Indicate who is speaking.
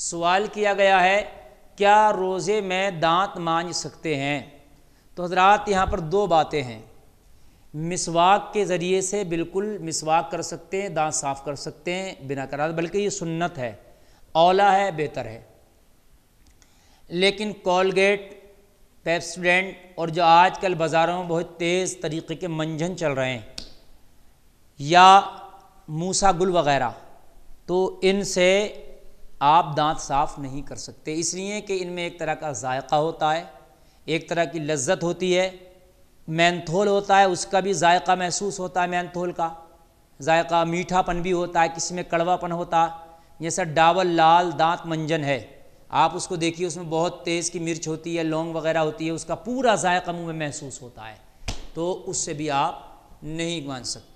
Speaker 1: सवाल किया गया है क्या रोज़े में दांत मांज सकते हैं तो हजरात यहाँ पर दो बातें हैं मिसवाक के ज़रिए से बिल्कुल मिसवाक कर सकते हैं दांत साफ़ कर सकते हैं बिना करा बल्कि ये सुन्नत है औला है बेहतर है लेकिन कॉलगेट पेप्सडेंट और जो आजकल बाज़ारों में बहुत तेज़ तरीके के मंझन चल रहे हैं या मूसा गुल वगैरह तो इनसे आप दांत साफ़ नहीं कर सकते इसलिए कि इनमें एक तरह का जायका होता है एक तरह की लज्जत होती है मैंथोल होता है उसका भी जायका महसूस होता है मैंथोल का जायका मीठापन भी होता है किसी में कड़वापन होता है जैसा डावल लाल दांत मंजन है आप उसको देखिए उसमें बहुत तेज़ की मिर्च होती है लौंग वगैरह होती है उसका पूरा जायका मुँह में महसूस होता है तो उससे भी आप नहीं मान सकते